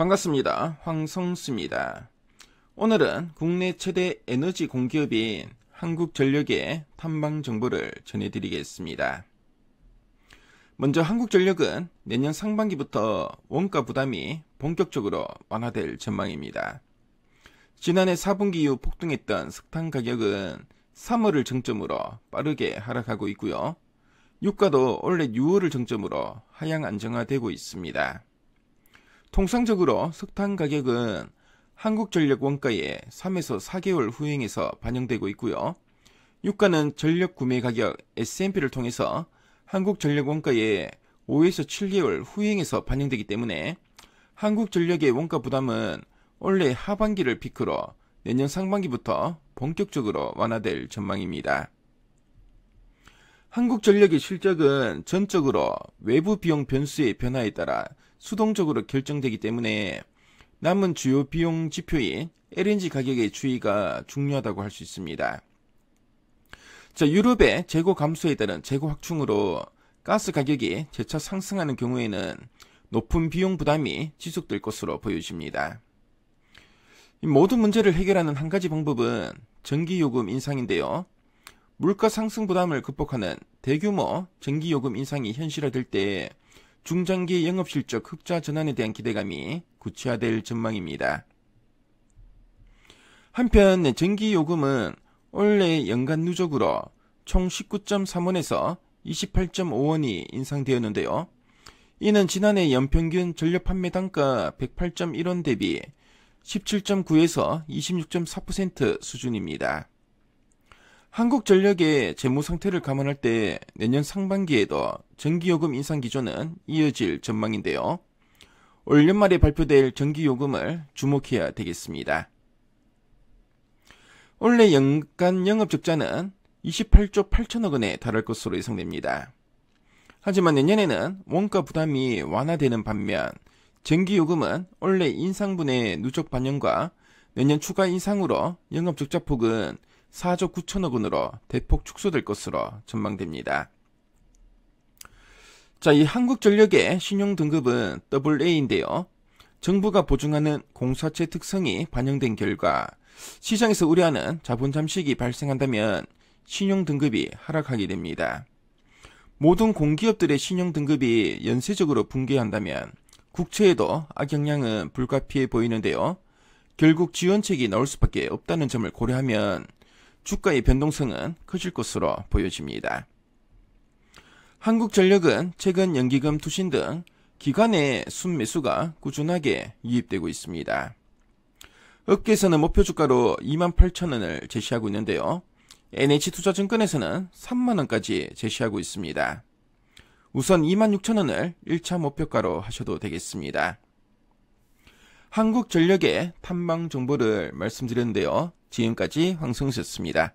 반갑습니다. 황성수입니다. 오늘은 국내 최대 에너지 공기업인 한국전력의 탐방 정보를 전해드리겠습니다. 먼저 한국전력은 내년 상반기부터 원가 부담이 본격적으로 완화될 전망입니다. 지난해 4분기 이후 폭등했던 석탄 가격은 3월을 정점으로 빠르게 하락하고 있고요. 유가도 올해 6월을 정점으로 하향 안정화되고 있습니다. 통상적으로 석탄 가격은 한국전력 원가의 3에서 4개월 후행에서 반영되고 있고요. 유가는 전력 구매 가격 S&P를 통해서 한국전력 원가의 5에서 7개월 후행에서 반영되기 때문에 한국전력의 원가 부담은 올해 하반기를 피크로 내년 상반기부터 본격적으로 완화될 전망입니다. 한국전력의 실적은 전적으로 외부 비용 변수의 변화에 따라 수동적으로 결정되기 때문에 남은 주요 비용 지표인 LNG 가격의 추이가 중요하다고 할 수 있습니다. 자, 유럽의 재고 감소에 따른 재고 확충으로 가스 가격이 재차 상승하는 경우에는 높은 비용 부담이 지속될 것으로 보여집니다. 모든 문제를 해결하는 한 가지 방법은 전기요금 인상인데요. 물가 상승 부담을 극복하는 대규모 전기요금 인상이 현실화될 때 중장기 영업실적 흑자 전환에 대한 기대감이 구체화될 전망입니다. 한편 전기요금은 올해 연간 누적으로 총 19.3원에서 28.5원이 인상되었는데요. 이는 지난해 연평균 전력 판매 단가 108.1원 대비 17.9에서 26.4% 수준입니다. 한국전력의 재무 상태를 감안할 때 내년 상반기에도 전기요금 인상 기조는 이어질 전망인데요. 올 연말에 발표될 전기요금을 주목해야 되겠습니다. 올해 연간 영업적자는 28조 8천억 원에 달할 것으로 예상됩니다. 하지만 내년에는 원가 부담이 완화되는 반면 전기요금은 올해 인상분의 누적 반영과 내년 추가 인상으로 영업적자폭은 4조 9천억 원으로 대폭 축소될 것으로 전망됩니다. 자, 이 한국전력의 신용등급은 AA인데요. 정부가 보증하는 공사체 특성이 반영된 결과 시장에서 우려하는 자본 잠식이 발생한다면 신용등급이 하락하게 됩니다. 모든 공기업들의 신용등급이 연쇄적으로 붕괴한다면 국채에도 악영향은 불가피해 보이는데요. 결국 지원책이 나올 수밖에 없다는 점을 고려하면 주가의 변동성은 커질 것으로 보여집니다. 한국전력은 최근 연기금 투신 등 기관의 순매수가 꾸준하게 유입되고 있습니다. 업계에서는 목표 주가로 28,000원을 제시하고 있는데요. NH투자증권에서는 3만원까지 제시하고 있습니다. 우선 26,000원을 1차 목표가로 하셔도 되겠습니다. 한국전력의 탐방 정보를 말씀드렸는데요. 지금까지 황승수였습니다.